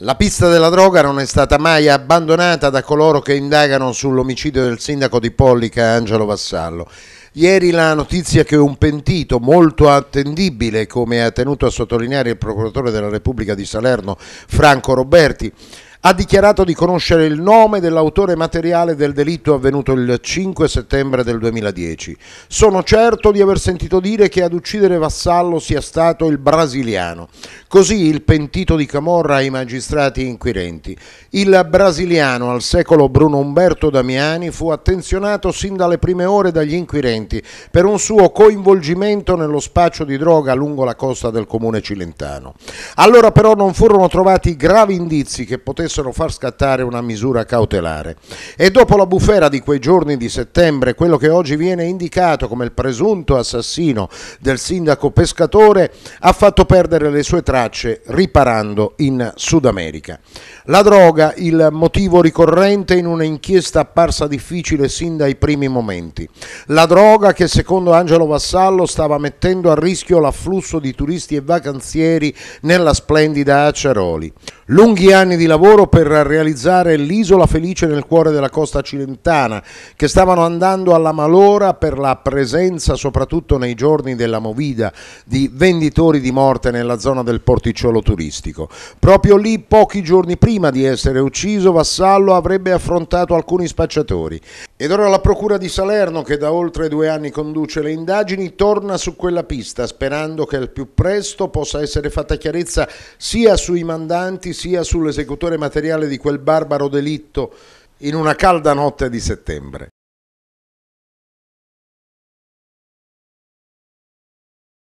La pista della droga non è stata mai abbandonata da coloro che indagano sull'omicidio del sindaco di Pollica Angelo Vassallo. Ieri la notizia che un pentito molto attendibile, come ha tenuto a sottolineare il procuratore della Repubblica di Salerno Franco Roberti, ha dichiarato di conoscere il nome dell'autore materiale del delitto avvenuto il 5 settembre del 2010. Sono certo di aver sentito dire che ad uccidere Vassallo sia stato il brasiliano. Così il pentito di Camorra ai magistrati inquirenti. Il brasiliano al secolo Bruno Umberto Damiani fu attenzionato sin dalle prime ore dagli inquirenti per un suo coinvolgimento nello spaccio di droga lungo la costa del comune cilentano. Allora però non furono trovati gravi indizi che potessero possano far scattare una misura cautelare. E dopo la bufera di quei giorni di settembre, quello che oggi viene indicato come il presunto assassino del sindaco pescatore ha fatto perdere le sue tracce riparando in Sud America. La droga, il motivo ricorrente in un'inchiesta apparsa difficile sin dai primi momenti. La droga che secondo Angelo Vassallo stava mettendo a rischio l'afflusso di turisti e vacanzieri nella splendida Acciaroli. Lunghi anni di lavoro per realizzare l'isola felice nel cuore della costa cilentana, che stavano andando alla malora per la presenza, soprattutto nei giorni della movida, di venditori di morte nella zona del porticciolo turistico. Proprio lì, pochi giorni prima di essere ucciso, Vassallo avrebbe affrontato alcuni spacciatori. Ed ora la Procura di Salerno, che da oltre due anni conduce le indagini, torna su quella pista sperando che al più presto possa essere fatta chiarezza sia sui mandanti sia sull'esecutore materiale di quel barbaro delitto in una calda notte di settembre.